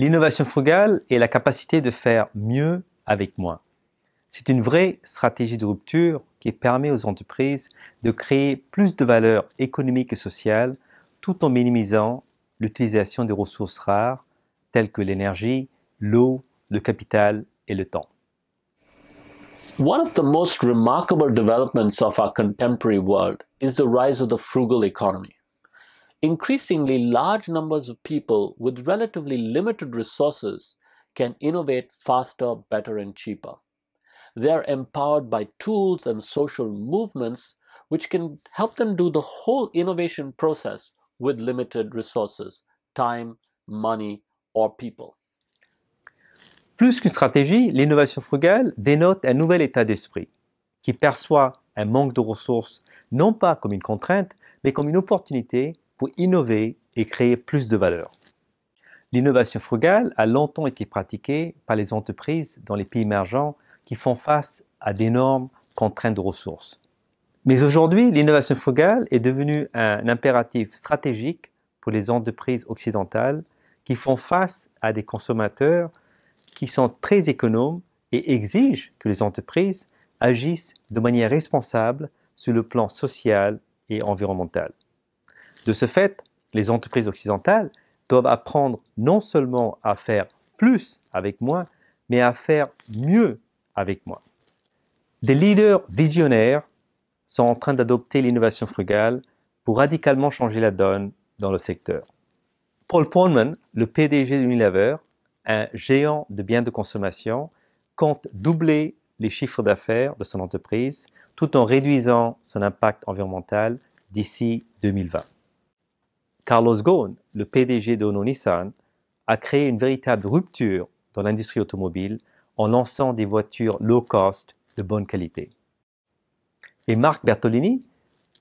L'innovation frugale est la capacité de faire mieux avec moins. C'est une vraie stratégie de rupture qui permet aux entreprises de créer plus de valeur économique et sociale tout en minimisant l'utilisation des ressources rares telles que l'énergie, l'eau, le capital et le temps. One of the most remarkable developments of our contemporary world is the rise of the frugal economy. Increasingly large numbers of people with relatively limited resources can innovate faster, better and cheaper. They are empowered by tools and social movements which can help them do the whole innovation process with limited resources, time, money, or people. Plus qu'une stratégie, l'innovation frugale dénote un nouvel état d'esprit qui perçoit un manque de ressources non pas comme une contrainte, mais comme une opportunité pour innover et créer plus de valeur. L'innovation frugale a longtemps été pratiquée par les entreprises dans les pays émergents qui font face à d'énormes contraintes de ressources. Mais aujourd'hui, l'innovation frugale est devenue un impératif stratégique pour les entreprises occidentales qui font face à des consommateurs qui sont très économes et exigent que les entreprises agissent de manière responsable sur le plan social et environnemental. De ce fait, les entreprises occidentales doivent apprendre non seulement à faire plus avec moins, mais à faire mieux avec moi. Des leaders visionnaires sont en train d'adopter l'innovation frugale pour radicalement changer la donne dans le secteur. Paul Portman, le PDG d'Unilever, un géant de biens de consommation, compte doubler les chiffres d'affaires de son entreprise tout en réduisant son impact environnemental d'ici 2020. Carlos Ghosn, le PDG d'Ono Nissan, a créé une véritable rupture dans l'industrie automobile en lançant des voitures low cost de bonne qualité. Et Marc Bertolini,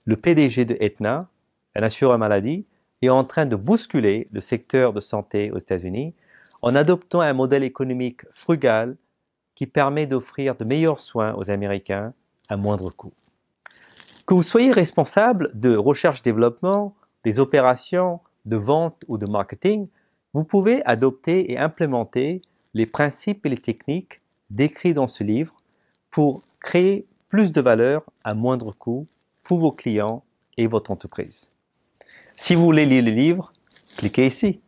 le PDG de Aetna, un assureur maladie, est en train de bousculer le secteur de santé aux États-Unis en adoptant un modèle économique frugal qui permet d'offrir de meilleurs soins aux Américains à moindre coût. Que vous soyez responsable de recherche-développement, des opérations, de vente ou de marketing, vous pouvez adopter et implémenter les principes et les techniques décrits dans ce livre pour créer plus de valeur à moindre coût pour vos clients et votre entreprise. Si vous voulez lire le livre, cliquez ici.